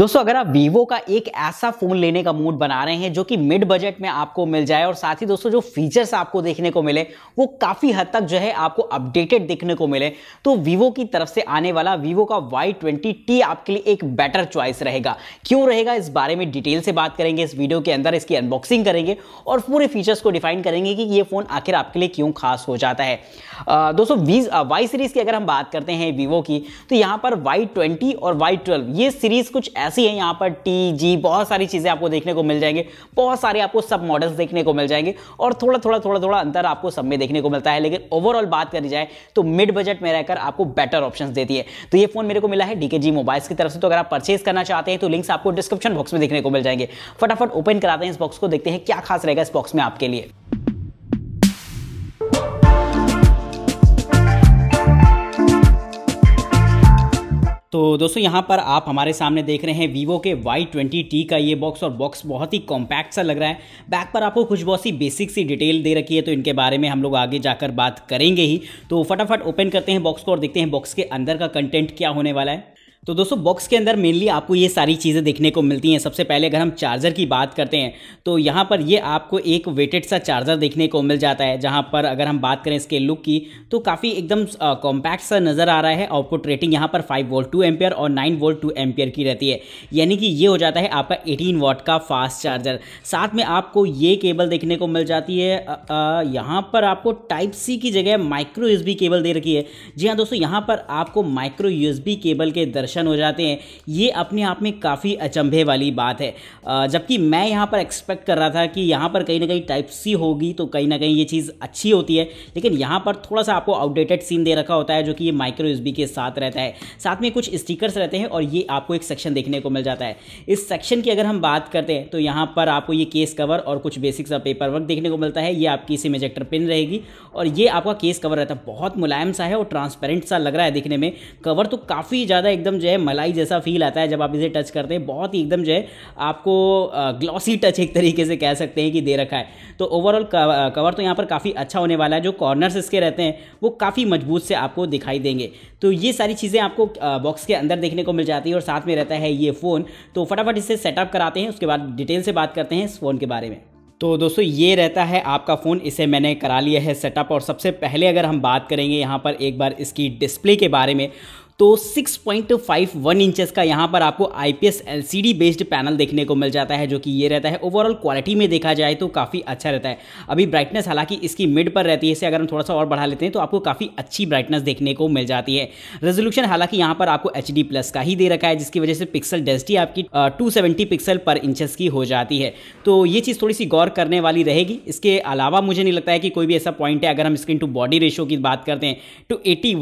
दोस्तों अगर आप वीवो का एक ऐसा फोन लेने का मूड बना रहे हैं जो कि मिड बजट में आपको मिल जाए और साथ ही दोस्तों जो फीचर्स आपको देखने को मिले वो काफी हद तक जो है आपको अपडेटेड देखने को मिले तो वीवो की तरफ से आने वाला वीवो का वाई ट्वेंटी आपके लिए एक बेटर चॉइस रहेगा क्यों रहेगा इस बारे में डिटेल से बात करेंगे इस वीडियो के अंदर इसकी अनबॉक्सिंग करेंगे और पूरे फीचर्स को डिफाइन करेंगे कि ये फोन आखिर आपके लिए क्यों खास हो जाता है दोस्तों वाई सीरीज की अगर हम बात करते हैं वीवो की तो यहाँ पर वाई और वाई ये सीरीज कुछ ऐसा छियासी है यहाँ पर टी जी बहुत सारी चीज़ें आपको देखने को मिल जाएंगे बहुत सारे आपको सब मॉडल्स देखने को मिल जाएंगे और थोड़ा थोड़ा थोड़ा थोड़ा अंतर आपको सब में देखने को मिलता है लेकिन ओवरऑल बात करी जाए तो मिड बजट में रहकर आपको बेटर ऑप्शन देती है तो ये फोन मेरे को मिला है डीके जी मोबाइल्स की तरफ से तो अगर आप परचेज करना चाहते हैं तो लिंक्स आपको डिस्क्रिप्शन बॉक्स में देखने को मिल जाएंगे फटाफट ओपन कराते हैं इस बॉक्स को देखते हैं क्या खास रहेगा इस बॉक्स में आपके लिए तो दोस्तों यहाँ पर आप हमारे सामने देख रहे हैं वीवो के वाई ट्वेंटी टी का ये बॉक्स और बॉक्स बहुत ही कॉम्पैक्ट सा लग रहा है बैक पर आपको कुछ बहुत सी बेसिक सी डिटेल दे रखी है तो इनके बारे में हम लोग आगे जाकर बात करेंगे ही तो फटाफट ओपन करते हैं बॉक्स को और देखते हैं बॉक्स के अंदर का कंटेंट क्या होने वाला है तो दोस्तों बॉक्स के अंदर मेनली आपको ये सारी चीज़ें देखने को मिलती हैं सबसे पहले अगर हम चार्जर की बात करते हैं तो यहाँ पर ये आपको एक वेटेड सा चार्जर देखने को मिल जाता है जहाँ पर अगर हम बात करें इसके लुक की तो काफ़ी एकदम कॉम्पैक्ट सा नज़र आ रहा है आउटपुट रेटिंग यहाँ पर फाइव वोल्ट टू एम्पियर और नाइन वोल्ट टू एम्पियर की रहती है यानी कि ये हो जाता है आपका एटीन वॉट का फास्ट चार्जर साथ में आपको ये केबल देखने को मिल जाती है यहाँ पर आपको टाइप सी की जगह माइक्रो यूज केबल दे रखी है जी हाँ दोस्तों यहाँ पर आपको माइक्रो यूज केबल के दर्शन दर्शन हो जाते हैं ये अपने आप में काफ़ी अचंभे वाली बात है जबकि मैं यहाँ पर एक्सपेक्ट कर रहा था कि यहाँ पर कहीं ना कहीं टाइप सी होगी तो कहीं ना कहीं ये चीज़ अच्छी होती है लेकिन यहाँ पर थोड़ा सा आपको आउटडेटेड सीन दे रखा होता है जो कि ये माइक्रो यूएसबी के साथ रहता है साथ में कुछ स्टिकर्स रहते हैं और ये आपको एक सेक्शन देखने को मिल जाता है इस सेक्शन की अगर हम बात करते हैं तो यहाँ पर आपको ये केस कवर और कुछ बेसिक सा पेपर वर्क देखने को मिलता है ये आपकी सिम मेजेक्टर पिन रहेगी और ये आपका केस कवर रहता है बहुत मुलायम सा है और ट्रांसपेरेंट सा लग रहा है दिखने में कवर तो काफ़ी ज़्यादा एकदम जो है मलाई जैसा फील आता है जब आप इसे टच करते हैं बहुत ही एकदम जो है आपको ग्लॉसी टच एक तरीके से कह सकते हैं कि दे रखा है तो ओवरऑल कवर तो यहाँ पर काफ़ी अच्छा होने वाला है जो कॉर्नर्स इसके रहते हैं वो काफ़ी मजबूत से आपको दिखाई देंगे तो ये सारी चीज़ें आपको बॉक्स के अंदर देखने को मिल जाती है और साथ में रहता है ये फ़ोन तो फटाफट इसे सेटअप कराते हैं उसके बाद डिटेल से बात करते हैं इस फ़ोन के बारे में तो दोस्तों ये रहता है आपका फ़ोन इसे मैंने करा लिया है सेटअप और सबसे पहले अगर हम बात करेंगे यहाँ पर एक बार इसकी डिस्प्ले के बारे में तो 6.51 इंचेस का यहाँ पर आपको आईपीएस एलसीडी बेस्ड पैनल देखने को मिल जाता है जो कि ये रहता है ओवरऑल क्वालिटी में देखा जाए तो काफ़ी अच्छा रहता है अभी ब्राइटनेस हालांकि इसकी मिड पर रहती है इसे अगर हम थोड़ा सा और बढ़ा लेते हैं तो आपको काफ़ी अच्छी ब्राइटनेस देखने को मिल जाती है रेजोल्यूशन हालांकि यहाँ पर आपको एच प्लस का ही दे रखा है जिसकी वजह से पिक्सल डेंसिटी आपकी टू पिक्सल पर इंचज की हो जाती है तो ये चीज़ थोड़ी सी गौर करने वाली रहेगी इसके अलावा मुझे नहीं लगता है कि कोई भी ऐसा पॉइंट है अगर हम स्क्रीन टू बॉडी रेशो की बात करते हैं तो एटी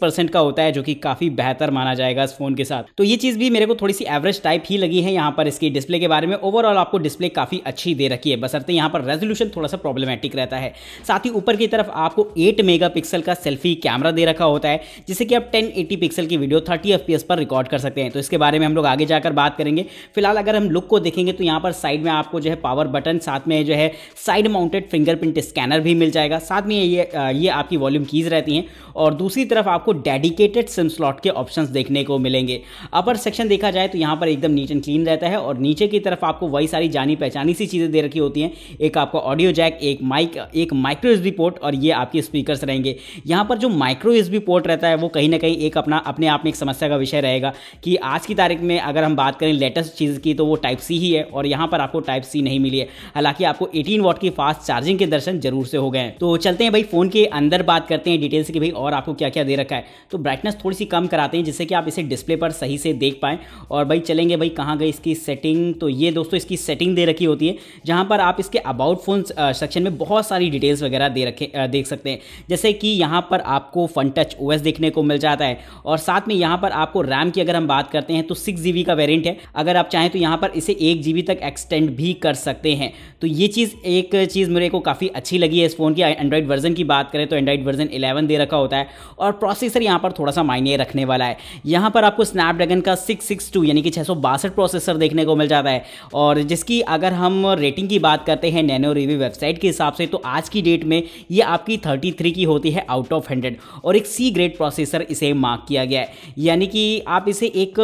परसेंट का होता है जो कि की काफ़ी बेहतर माना जाएगा इस फोन के साथ तो ये चीज़ भी मेरे को थोड़ी सी एवरेज टाइप ही लगी है यहाँ पर इसकी डिस्प्ले के बारे में ओवरऑल आपको डिस्प्ले काफ़ी अच्छी दे रखी है बसरते यहाँ पर रेजोल्यूशन थोड़ा सा प्रॉब्लमेटिक रहता है साथ ही ऊपर की तरफ आपको एट मेगा का सेल्फी कैमरा दे रखा होता है जिससे कि आप टेन पिक्सल की वीडियो थर्टी एफ पर रिकॉर्ड कर सकते हैं तो इसके बारे में हम लोग आगे जाकर बात करेंगे फिलहाल अगर हम लुक को देखेंगे तो यहाँ पर साइड में आपको जो है पावर बटन साथ में जो है साइड माउंटेड फिंगरप्रिंट स्कैनर भी मिल जाएगा साथ में ये ये आपकी वॉल्यूम कीज रहती हैं और दूसरी तरफ आपको डेडिकेटेड ऑप्शन स्लॉट के ऑप्शंस देखने को मिलेंगे अपर सेक्शन देखा जाए तो यहाँ पर एकदम नीट एंड क्लीन रहता है और नीचे की तरफ आपको वही सारी जानी पहचानी सी चीज़ें दे रखी होती हैं एक आपका ऑडियो जैक एक माइक एक माइक्रो एस पोर्ट और ये आपके स्पीकर रहेंगे यहाँ पर जो माइक्रो एस पोर्ट रहता है वो कहीं ना कहीं एक अपना अपने आप में एक समस्या का विषय रहेगा कि आज की तारीख में अगर हम बात करें लेटेस्ट चीज़ की तो वो टाइप सी ही है और यहाँ पर आपको टाइप सी नहीं मिली है हालांकि आपको 18 वॉट की फास्ट चार्जिंग के दर्शन जरूर से हो गए तो चलते हैं भाई फ़ोन के अंदर बात करते हैं डिटेल्स की भाई और आपको क्या क्या दे रखा है तो ब्राइटनेस थोड़ी सी कम कराते हैं जिससे कि आप इसे डिस्प्ले पर सही से देख पाएँ और भाई चलेंगे भाई कहाँ गई इसकी सेटिंग तो ये दोस्तों इसकी सेटिंग दे रखी होती है जहाँ पर आप इसके अबाउट फोन सेक्शन में बहुत सारी डिटेल्स वगैरह दे रखे देख सकते हैं जैसे कि यहाँ पर आपको फन टच ओ देखने को मिल जाता है और साथ में यहाँ पर आपको रैम की अगर हम बात करते हैं तो सिक्स का वेरियंट है अगर आप चाहें तो यहाँ पर इसे एक तक एक्सटेंड भी कर सकते हैं तो ये चीज़ एक चीज़ मेरे को काफ़ी अच्छी लगी है इस फ़ोन की एंड्रॉइड वर्जन की बात करें तो एंड्रॉइड वर्जन 11 दे रखा होता है और प्रोसेसर यहाँ पर थोड़ा सा मायने रखने वाला है यहाँ पर आपको स्नैपड्रैगन का सिक्स सिक्स टू यानी कि छः प्रोसेसर देखने को मिल जाता है और जिसकी अगर हम रेटिंग की बात करते हैं नैनो रिव्यू वेबसाइट के हिसाब से तो आज की डेट में ये आपकी 33 की होती है आउट ऑफ हंड्रेड और एक सी ग्रेड प्रोसेसर इसे मार्क किया गया है यानी कि आप इसे एक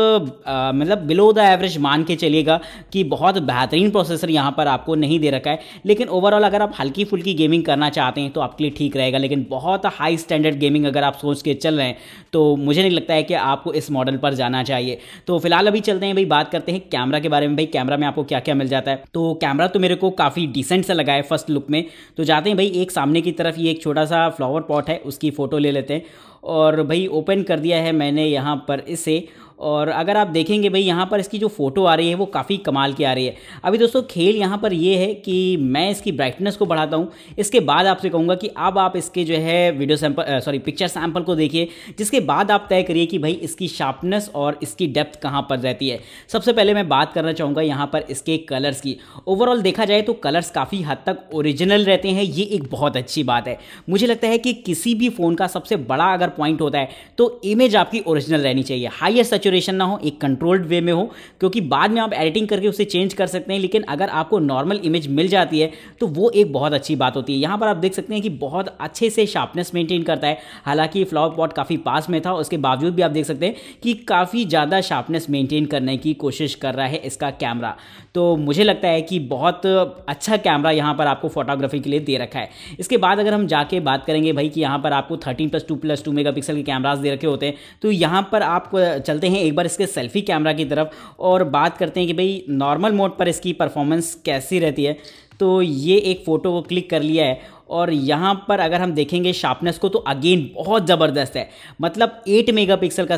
मतलब बिलो द एवरेज मान के चलिएगा कि बहुत बेहतरीन प्रोसेसर यहाँ पर आपको नहीं दे रखा है लेकिन ओवरऑल अगर आप हल्की फुल्की गेमिंग करना चाहते हैं तो आपके लिए ठीक रहेगा लेकिन बहुत हाई स्टैंडर्ड गेमिंग अगर आप सोच के चल रहे हैं तो मुझे नहीं लगता है कि आपको इस मॉडल पर जाना चाहिए तो फिलहाल अभी चलते हैं भाई बात करते हैं कैमरा के बारे में भाई कैमरा में आपको क्या क्या मिल जाता है तो कैमरा तो मेरे को काफ़ी डिसेंट सा लगा है फर्स्ट लुक में तो जाते हैं भाई एक सामने की तरफ ये एक छोटा सा फ्लावर पॉट है उसकी फ़ोटो ले लेते हैं और भाई ओपन कर दिया है मैंने यहाँ पर इसे और अगर आप देखेंगे भाई यहाँ पर इसकी जो फ़ोटो आ रही है वो काफ़ी कमाल की आ रही है अभी दोस्तों खेल यहाँ पर ये है कि मैं इसकी ब्राइटनेस को बढ़ाता हूँ इसके बाद आपसे कहूँगा कि अब आप इसके जो है video sample sorry picture sample को देखिए जिसके बाद आप तय करिए कि भाई इसकी शार्पनेस और इसकी डेप्थ कहाँ पर रहती है सबसे पहले मैं बात करना चाहूँगा यहाँ पर इसके कलर्स की ओवरऑल देखा जाए तो कलर्स काफ़ी हद तक ओरिजिनल रहते हैं ये एक बहुत अच्छी बात है मुझे लगता है कि किसी भी फ़ोन का सबसे बड़ा अगर पॉइंट होता है तो इमेज आपकी ओरिजिनल रहनी चाहिए हाईएस्ट सेचुरेशन ना हो एक कंट्रोल्ड वे में हो क्योंकि बाद में आप एडिटिंग करके उसे चेंज कर सकते हैं लेकिन अगर आपको नॉर्मल इमेज मिल जाती है तो वो एक बहुत अच्छी बात होती है यहाँ पर आप देख सकते हैं कि बहुत अच्छे से शार्पनेस मेंटेन करता है हालांकि फ्लावर पॉट काफ़ी पास में था उसके बावजूद भी आप देख सकते हैं कि काफ़ी ज़्यादा शार्पनेस मेंटेन करने की कोशिश कर रहा है इसका कैमरा तो मुझे लगता है कि बहुत अच्छा कैमरा यहाँ पर आपको फोटोग्राफी के लिए दे रखा है इसके बाद अगर हम जाके बात करेंगे भाई कि यहाँ पर आपको thirteen plus two plus two में मेगापिक्सल के कैमराज दे रखे होते हैं तो यहाँ पर आप चलते हैं एक बार इसके सेल्फी कैमरा की तरफ और बात करते हैं कि भाई नॉर्मल मोड पर इसकी परफॉर्मेंस कैसी रहती है तो ये एक फ़ोटो को क्लिक कर लिया है और यहाँ पर अगर हम देखेंगे शार्पनेस को तो अगेन बहुत ज़बरदस्त है मतलब 8 मेगापिक्सल का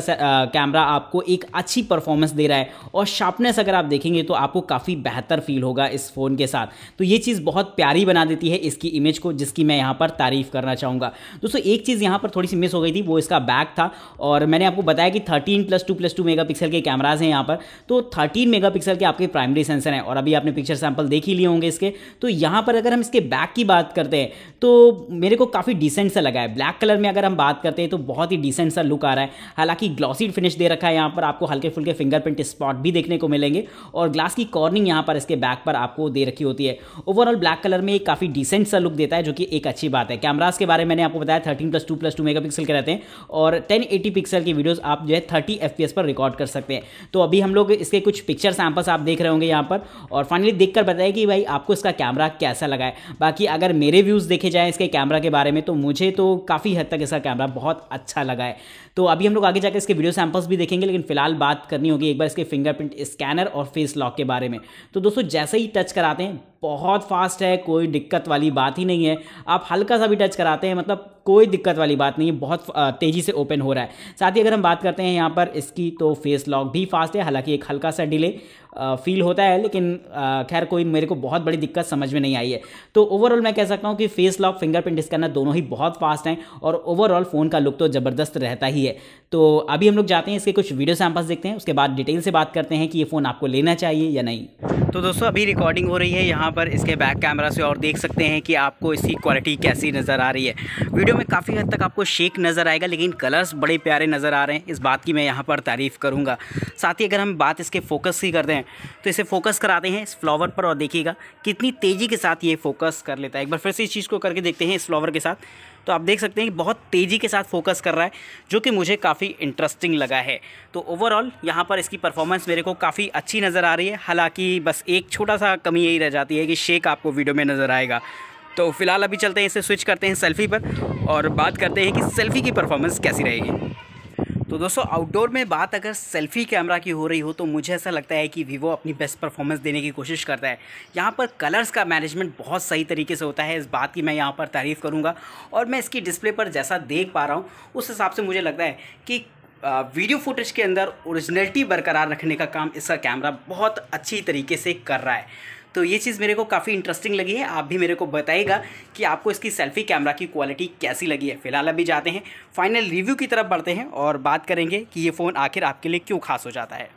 कैमरा आपको एक अच्छी परफॉर्मेंस दे रहा है और शार्पनेस अगर आप देखेंगे तो आपको काफ़ी बेहतर फील होगा इस फ़ोन के साथ तो ये चीज़ बहुत प्यारी बना देती है इसकी इमेज को जिसकी मैं यहाँ पर तारीफ़ करना चाहूँगा दोस्तों एक चीज़ यहाँ पर थोड़ी सी मिस हो गई थी वो इसका बैक था और मैंने आपको बताया कि thirteen plus two plus two mega के कैमराज हैं यहाँ पर तो थर्टीन मेगा के आपके प्राइमरी सेंसर हैं और अभी आपने पिक्चर सैम्पल देख ही लिए होंगे इसके तो यहाँ पर अगर हम इसके बैक की बात करते हैं तो मेरे को काफ़ी डिसेंट सा लगा है ब्लैक कलर में अगर हम बात करते हैं तो बहुत ही डिसेंट सा लुक आ रहा है हालांकि ग्लॉसी फिनिश दे रखा है यहाँ पर आपको हल्के फुल्के फिंगरप्रिंट स्पॉट भी देखने को मिलेंगे और ग्लास की कॉर्निंग यहाँ पर इसके बैक पर आपको दे रखी होती है ओवरऑल ब्लैक कलर में एक काफ़ी डिसेंट सा लुक देता है जो कि एक अच्छी बात है कैमराज के बारे में मैंने आपको बताया thirteen plus two plus two mega pixel के रहते हैं और टेन एटी पिक्सल की वीडियोज़ आप जो है थर्टी एफ पर रिकॉर्ड कर सकते हैं तो अभी हम लोग इसके कुछ पिक्चर सैम्पल्स आप देख रहे होंगे यहाँ पर और फाइनली देख कर कि भाई आपको इसका कैमरा कैसा लगा है बाकी अगर मेरे व्यूज़ देखे जाएँ इसके कैमरा के बारे में तो मुझे तो काफ़ी हद तक इसका कैमरा बहुत अच्छा लगा है तो अभी हम लोग आगे जाकर इसके वीडियो सैम्पल्स भी देखेंगे लेकिन फिलहाल बात करनी होगी एक बार इसके फिंगरप्रिंट स्कैनर और फेस लॉक के बारे में तो दोस्तों जैसे ही टच कराते हैं बहुत फास्ट है कोई दिक्कत वाली बात ही नहीं है आप हल्का सा भी टच कराते हैं मतलब कोई दिक्कत वाली बात नहीं है बहुत तेज़ी से ओपन हो रहा है साथ ही अगर हम बात करते हैं यहाँ पर इसकी तो फेस लॉक भी फास्ट है हालांकि एक हल्का सा डिले फील होता है लेकिन खैर कोई मेरे को बहुत बड़ी दिक्कत समझ में नहीं आई है तो ओवरऑल मैं कह सकता हूँ कि फेस लॉक फिंगरप्रिंट स्कैनर दोनों ही बहुत फास्ट हैं और ओवरऑल फ़ोन का लुक तो ज़बरदस्त रहता ही है तो अभी हम लोग जाते हैं इसके कुछ वीडियो सैम्पल्स देखते हैं उसके बाद डिटेल से बात करते हैं कि ये फ़ोन आपको लेना चाहिए या नहीं तो दोस्तों अभी रिकॉर्डिंग हो रही है यहाँ पर इसके बैक कैमरा से और देख सकते हैं कि आपको इसकी क्वालिटी कैसी नज़र आ रही है वीडियो में काफ़ी हद तक आपको शेक नज़र आएगा लेकिन कलर्स बड़े प्यारे नज़र आ रहे हैं इस बात की मैं यहाँ पर तारीफ़ करूँगा साथ ही अगर हम बात इसके फोकस की करते हैं तो इसे फोकस कराते हैं इस फ्लावर पर और देखिएगा कितनी तेज़ी के साथ ये फोकस कर लेता है एक बार फिर से इस चीज़ को करके देखते हैं इस फ्लावर के साथ तो आप देख सकते हैं कि बहुत तेज़ी के साथ फोकस कर रहा है जो कि मुझे काफ़ी इंटरेस्टिंग लगा है तो ओवरऑल यहाँ पर इसकी परफॉर्मेंस मेरे को काफ़ी अच्छी नज़र आ रही है हालाँकि बस एक छोटा सा कमी यही रह जाती है कि शेक आपको वीडियो में नज़र आएगा तो फिलहाल अभी चलते हैं इसे स्विच करते हैं सेल्फी पर और बात करते हैं कि सेल्फी की परफॉर्मेंस कैसी रहेगी तो दोस्तों आउटडोर में बात अगर सेल्फी कैमरा की हो रही हो तो मुझे ऐसा लगता है कि वीवो अपनी बेस्ट परफॉर्मेंस देने की कोशिश करता है यहाँ पर कलर्स का मैनेजमेंट बहुत सही तरीके से होता है इस बात की मैं यहाँ पर तारीफ़ करूँगा और मैं इसकी डिस्प्ले पर जैसा देख पा रहा हूँ उस हिसाब से मुझे लगता है कि वीडियो फुटेज के अंदर ओरिजिनलिटी बरकरार रखने का काम इसका कैमरा बहुत अच्छी तरीके से कर रहा है तो ये चीज़ मेरे को काफ़ी इंटरेस्टिंग लगी है आप भी मेरे को बताएगा कि आपको इसकी सेल्फी कैमरा की क्वालिटी कैसी लगी है फिलहाल अभी जाते हैं फाइनल रिव्यू की तरफ बढ़ते हैं और बात करेंगे कि ये फ़ोन आखिर आपके लिए क्यों खास हो जाता है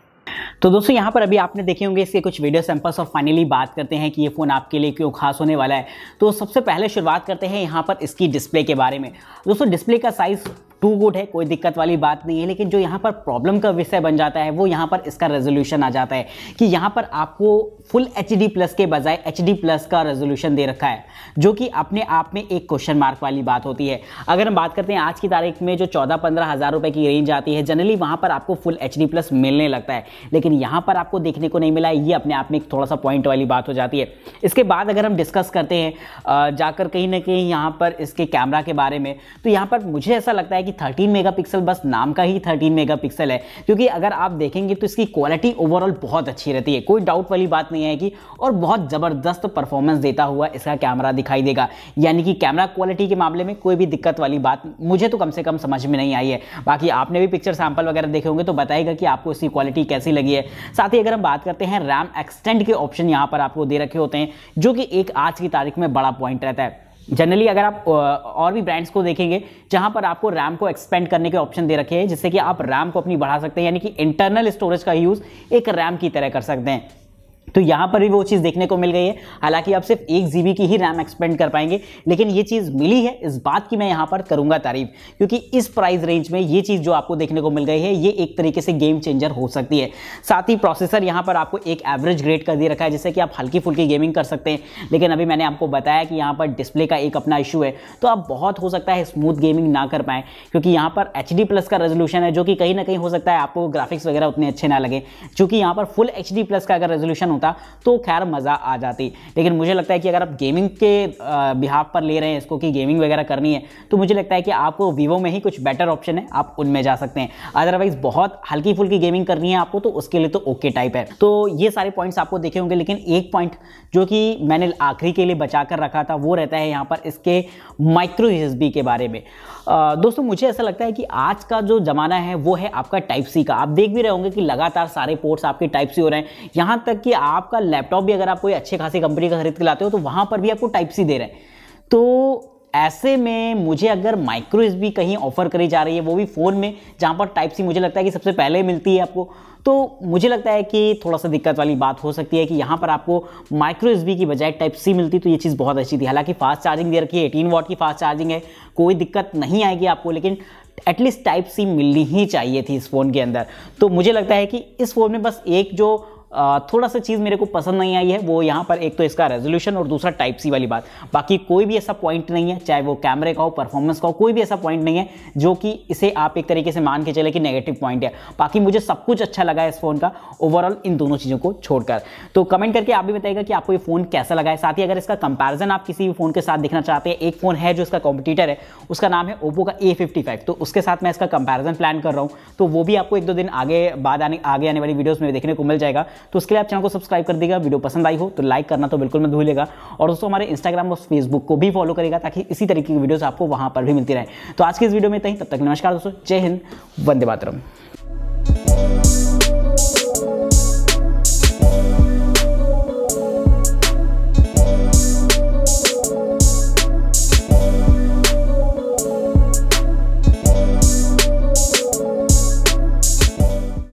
तो दोस्तों यहाँ पर अभी आपने देखे होंगे इसके कुछ वीडियो सैंपल्स और फाइनली बात करते हैं कि ये फ़ोन आपके लिए क्यों खास होने वाला है तो सबसे पहले शुरुआत करते हैं यहाँ पर इसकी डिस्प्ले के बारे में दोस्तों डिस्प्ले का साइज़ टू गुड है कोई दिक्कत वाली बात नहीं है लेकिन जो यहाँ पर प्रॉब्लम का विषय बन जाता है वो यहाँ पर इसका रेजोल्यूशन आ जाता है कि यहाँ पर आपको फुल एच प्लस के बजाय एच प्लस का रेजोल्यूशन दे रखा है जो कि अपने आप में एक क्वेश्चन मार्क वाली बात होती है अगर हम बात करते हैं आज की तारीख में जो चौदह पंद्रह हज़ार रुपये की रेंज आती है जनरली वहाँ पर आपको फुल एच प्लस मिलने लगता है लेकिन यहाँ पर आपको देखने को नहीं मिला ये अपने आप में एक थोड़ा सा पॉइंट वाली बात हो जाती है इसके बाद अगर हम डिस्कस करते हैं जाकर कहीं ना कहीं यहाँ पर इसके कैमरा के बारे में तो यहाँ पर मुझे ऐसा लगता है कि 13 मेगापिक्सल बस नाम का ही 13 मेगापिक्सल है क्योंकि अगर आप देखेंगे तो इसकी क्वालिटी ओवरऑल बहुत अच्छी रहती है कोई डाउट वाली बात नहीं है कि और बहुत ज़बरदस्त परफॉर्मेंस देता हुआ इसका कैमरा दिखाई देगा यानी कि कैमरा क्वालिटी के मामले में कोई भी दिक्कत वाली बात मुझे तो कम से कम समझ में नहीं आई है बाकी आपने भी पिक्चर सैंपल वगैरह देखे होंगे तो बताएगा कि आपको इसकी क्वालिटी कैसी लगी है साथ ही अगर हम बात करते हैं रैम एक्सटेंड के ऑप्शन यहाँ पर आपको दे रखे होते हैं जो कि एक आज की तारीख में बड़ा पॉइंट रहता है जनरली अगर आप और भी ब्रांड्स को देखेंगे जहां पर आपको रैम को एक्सपेंड करने के ऑप्शन दे रखे हैं जिससे कि आप रैम को अपनी बढ़ा सकते हैं यानी कि इंटरनल स्टोरेज का यूज़ एक रैम की तरह कर सकते हैं तो यहाँ पर भी वो चीज़ देखने को मिल गई है हालांकि आप सिर्फ एक जी की ही रैम एक्सपेंड कर पाएंगे लेकिन ये चीज़ मिली है इस बात की मैं यहाँ पर करूँगा तारीफ क्योंकि इस प्राइस रेंज में ये चीज़ जो आपको देखने को मिल गई है ये एक तरीके से गेम चेंजर हो सकती है साथ ही प्रोसेसर यहाँ पर आपको एक एवरेज ग्रेड कर दे रखा है जिससे कि आप हल्की फुल्की गेमिंग कर सकते हैं लेकिन अभी मैंने आपको बताया कि यहाँ पर डिस्प्ले का एक अपना इशू है तो आप बहुत हो सकता है स्मूथ गेमिंग ना कर पाएँ क्योंकि यहाँ पर एच प्लस का रेजोल्यूशन है जो कि कहीं ना कहीं हो सकता है आपको ग्राफिक्स वगैरह उतने अच्छे ना लगे चूँकि यहाँ पर फुल एच प्लस का अगर रेजोल्यूशन होता तो खैर मज़ा आ जाती लेकिन मुझे लगता है कि अगर आप गेमिंग के बिहाफ पर ले रहे हैं इसको कि गेमिंग वगैरह करनी है तो मुझे लगता है कि आपको वीवो में ही कुछ बेटर ऑप्शन है आप उनमें जा सकते हैं अदरवाइज़ बहुत हल्की फुल्की गेमिंग करनी है आपको तो उसके लिए तो ओके टाइप है तो ये सारे पॉइंट्स आपको देखे होंगे लेकिन एक पॉइंट जो कि मैंने आखिरी के लिए बचा कर रखा था वो रहता है यहाँ पर इसके माइक्रो यूएसबी के बारे में दोस्तों मुझे ऐसा लगता है कि आज का जो ज़माना है वो है आपका टाइप सी का आप देख भी रहे होंगे कि लगातार सारे पोर्ट्स आपके टाइप सी हो रहे हैं यहाँ तक कि आपका लैपटॉप भी अगर आप कोई अच्छे खासी कंपनी का खरीद के लाते हो तो वहाँ पर भी आपको टाइप सी दे रहे हैं तो ऐसे में मुझे अगर माइक्रो एस कहीं ऑफर करी जा रही है वो भी फ़ोन में जहाँ पर टाइप सी मुझे लगता है कि सबसे पहले मिलती है आपको तो मुझे लगता है कि थोड़ा सा दिक्कत वाली बात हो सकती है कि यहाँ पर आपको माइक्रो एस की बजाय टाइप सी मिलती तो ये चीज़ बहुत अच्छी थी हालांकि फास्ट चार्जिंग दे रखी है एटीन वॉट की फास्ट चार्जिंग है कोई दिक्कत नहीं आएगी आपको लेकिन एटलीस्ट टाइप सी मिलनी ही चाहिए थी इस फ़ोन के अंदर तो मुझे लगता है कि इस फ़ोन में बस एक जो थोड़ा सा चीज़ मेरे को पसंद नहीं आई है वो यहाँ पर एक तो इसका रेजोल्यूशन और दूसरा टाइप सी वाली बात बाकी कोई भी ऐसा पॉइंट नहीं है चाहे वो कैमरे का हो परफॉर्मेंस का हो कोई भी ऐसा पॉइंट नहीं है जो कि इसे आप एक तरीके से मान के चले कि नेगेटिव पॉइंट है बाकी मुझे सब कुछ अच्छा लगा है इस फ़ोन का ओवरऑल इन दोनों चीज़ों को छोड़कर तो कमेंट करके आप भी बताएगा कि आपको ये फ़ोन कैसा लगा है साथ ही अगर इसका कंपेरिजन आप किसी भी फ़ोन के साथ देखना चाहते हैं एक फ़ोन है जो इसका कॉम्पिटिटर है उसका नाम है ओप्पो का ए तो उसके साथ मैं इसका कंपेरिजन प्लान कर रहा हूँ तो वो भी आपको एक दो दिन आगे बाद आने आगे आने वाली वीडियोज़ में देखने को मिल जाएगा तो उसके लिए आप चैनल को सब्सक्राइब कर देगा वीडियो पसंद आई हो तो लाइक करना तो बिल्कुल मत भूलेगा और दोस्तों हमारे इंस्टाग्राम और फेसबुक को भी फॉलो करेगा ताकि इसी तरीके की वीडियोज़ आपको वहाँ पर भी मिलती रहे तो आज की इस वीडियो में तहीं तब तक नमस्कार दोस्तों जय हिंद वंदे मातरम